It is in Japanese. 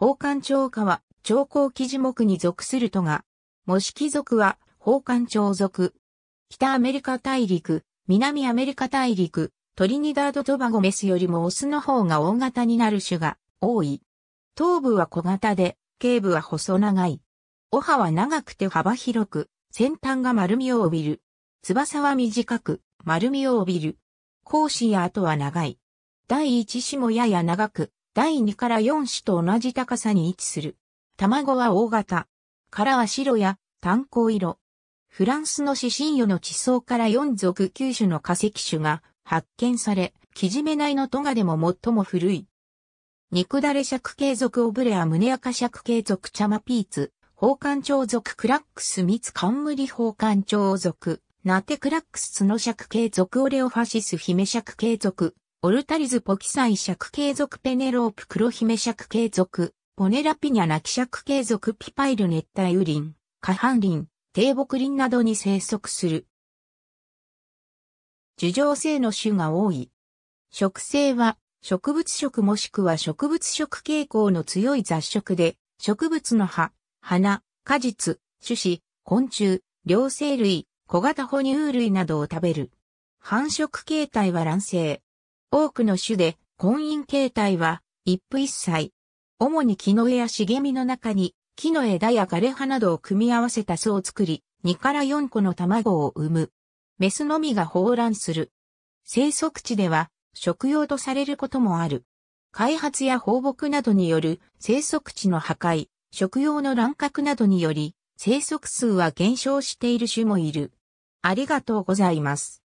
宝冠長家は、長江記事目に属するとが、模式族は、宝冠長族。北アメリカ大陸、南アメリカ大陸、トリニダード・トバゴメスよりもオスの方が大型になる種が多い。頭部は小型で、頸部は細長い。尾葉は長くて幅広く、先端が丸みを帯びる。翼は短く、丸みを帯びる。甲子や後は長い。第一子もやや長く、第2から4種と同じ高さに位置する。卵は大型。殻は白や炭鉱色。フランスの指針与の地層から4属9種の化石種が発見され、キジメ内のトガでも最も古い。肉だれ尺系属オブレアムネアカ尺系属チャマピーツ、宝冠鳥属クラックス蜜冠宝冠鳥属、ナテクラックス角尺系属オレオファシス姫尺系属、オルタリズポキ記載尺継続ペネロープ黒姫尺継続、ポネラピニャナキ尺継続ピパイル熱帯雨林、下半林、低木林などに生息する。樹状性の種が多い。植生は植物食もしくは植物食傾向の強い雑食で、植物の葉、花、果実、種子、昆虫、両生類、小型哺乳類などを食べる。繁殖形態は卵生。多くの種で、婚姻形態は、一夫一妻。主に木の枝や茂みの中に、木の枝や枯れ葉などを組み合わせた巣を作り、2から4個の卵を産む。メスのみが放卵する。生息地では、食用とされることもある。開発や放牧などによる生息地の破壊、食用の乱獲などにより、生息数は減少している種もいる。ありがとうございます。